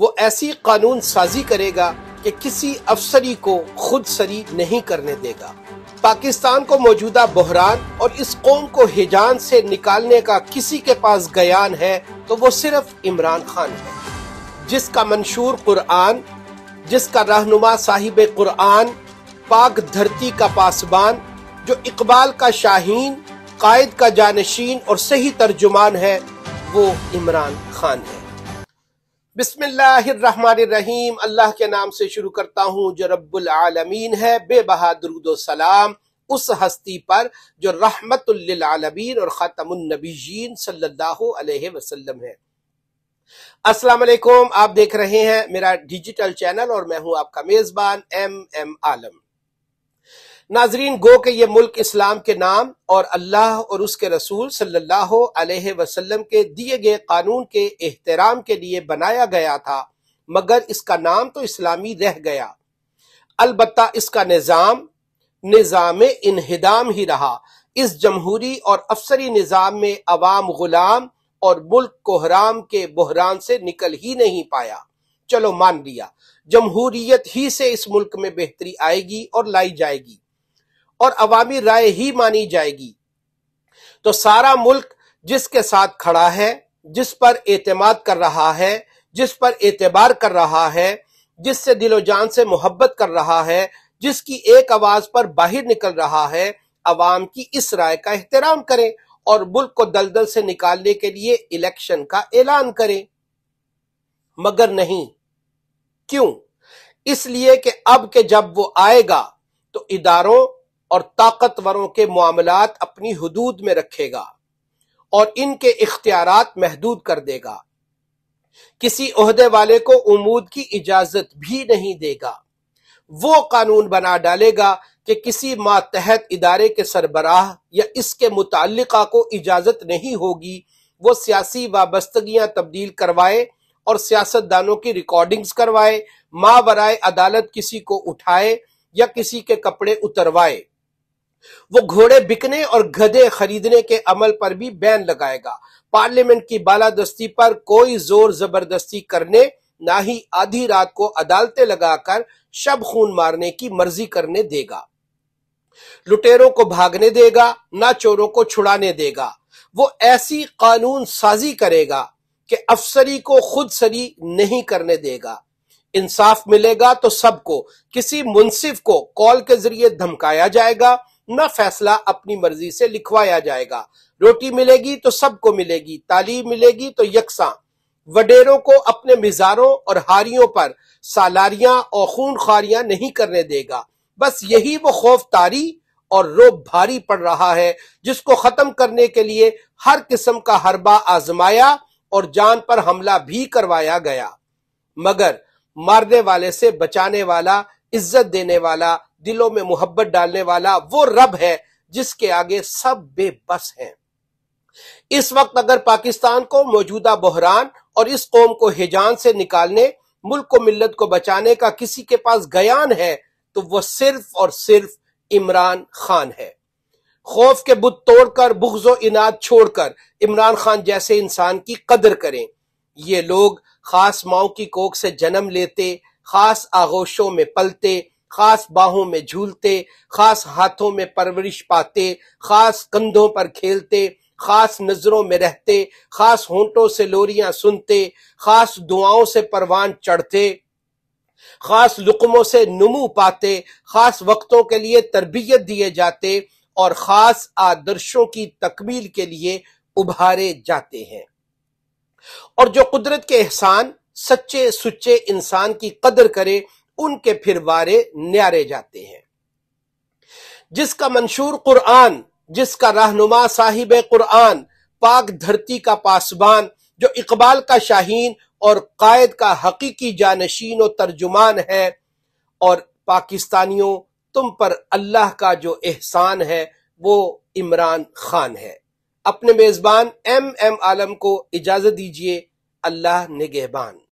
वो ऐसी कानून साजी करेगा कि किसी अफसरी को खुद सरी नहीं करने देगा पाकिस्तान को मौजूदा बहरान और इस कौम को हिजान से निकालने का किसी के पास गयान है तो वो सिर्फ इमरान खान है जिसका मंशूर कुरान जिसका रहनुमा साहिब कुरान पाक धरती का पासबान जो इकबाल का शाहीन कायद का जानशीन और सही तर्जुमान है वो इमरान खान है बिस्मिल्लाहिर्रहमानिर्रहीम अल्लाह के नाम से शुरू करता हूँ जो रब्बुल आलमीन है बेबहा सलाम उस हस्ती पर जो आलमीन और ख़ातमुलनबीन सल्लल्लाहु अलैहि वसल्लम है अस्सलाम वालेकुम आप देख रहे हैं मेरा डिजिटल चैनल और मैं हूं आपका मेज़बान एम एम आलम नाजरीन गो के ये मुल्क इस्लाम के नाम और अल्लाह और उसके रसूल सल्लल्लाहु अलैहि वसल्लम के दिए गए कानून के एहतराम के लिए बनाया गया था मगर इसका नाम तो इस्लामी रह गया अलबत् इसका निज़ाम निज़ाम इनहदाम ही रहा इस जमहूरी और अफसरी निज़ाम में अवाम गुलाम और मुल्क कोहराम के बहरान से निकल ही नहीं पाया चलो मान लिया जमहूरियत ही से इस मुल्क में बेहतरी आएगी और लाई जाएगी और अवामी राय ही मानी जाएगी तो सारा मुल्क जिसके साथ खड़ा है जिस पर एतमाद कर रहा है जिस पर एतबार कर रहा है जिससे दिलो जान से मोहब्बत कर रहा है जिसकी एक आवाज पर बाहर निकल रहा है अवाम की इस राय का एहतराम करें और मुल्क को दलदल से निकालने के लिए इलेक्शन का ऐलान करें मगर नहीं क्यों इसलिए कि अब के जब वो आएगा तो इदारों और ताकतवरों के मामला अपनी हदूद में रखेगा और इनके इख्तियार महदूद कर देगा किसी अहदे वाले को उमूद की इजाजत भी नहीं देगा वो कानून बना डालेगा कि किसी मातहत इदारे के सरबराह या इसके मुतल को इजाजत नहीं होगी वो सियासी वाबस्तगियां तब्दील करवाए और सियासतदानों की रिकॉर्डिंग्स करवाए मावराए अदालत किसी को उठाए या किसी के कपड़े उतरवाए वो घोड़े बिकने और गधे खरीदने के अमल पर भी बैन लगाएगा पार्लियामेंट की बालादस्ती पर कोई जोर जबरदस्ती करने ना ही आधी रात को अदालतें लगाकर शब खून मारने की मर्जी करने देगा लुटेरों को भागने देगा ना चोरों को छुड़ाने देगा वो ऐसी कानून साजी करेगा कि अफसरी को खुद सरी नहीं करने देगा इंसाफ मिलेगा तो सबको किसी मुनसिफ को कॉल के जरिए धमकाया जाएगा अपना फैसला अपनी मर्जी से लिखवाया जाएगा रोटी मिलेगी तो सबको मिलेगी तालीम मिलेगी तो यकसा वडेरों को अपने मिजारों और हारियों पर सालारियां और खून खारियां नहीं करने देगा बस यही वो खौफ तारी और रोब भारी पड़ रहा है जिसको खत्म करने के लिए हर किस्म का हरबा आजमाया और जान पर हमला भी करवाया गया मगर मारने वाले से बचाने वाला इज्जत देने वाला दिलों में मोहब्बत डालने वाला वो रब है जिसके आगे सब बेबस हैं इस वक्त अगर पाकिस्तान को मौजूदा बहरान और इस कौम को हिजान से निकालने मुल्क को मिल्लत को बचाने का किसी के पास गयान है तो वह सिर्फ और सिर्फ इमरान खान है खौफ के बुत तोड़कर बुग्जो इनाद छोड़कर इमरान खान जैसे इंसान की कदर करें ये लोग खास माओ की कोख से जन्म लेते खास आगोशों में पलते खास बाहों में झूलते खास हाथों में परवरिश पाते खास कंधों पर खेलते खास नजरों में रहते खास होंठों से लोरियां सुनते खास दुआओं से परवान चढ़ते खास लुकमों से नमू पाते खास वक्तों के लिए तरबियत दिए जाते और खास आदर्शों की तकमील के लिए उभारे जाते हैं और जो कुदरत के एहसान सच्चे सुच्चे इंसान की कदर करे उनके फिर वारे न्यारे जाते हैं जिसका मंशूर कुरान जिसका रहनुमा साहिब कुरान पाक धरती का पासबान जो इकबाल का शाहीन और कायद का हकीकी जानशीन और तर्जुमान है और पाकिस्तानियों तुम पर अल्लाह का जो एहसान है वो इमरान खान है अपने मेज़बान एम एम आलम को इजाज़त दीजिए अल्लाह निगेबान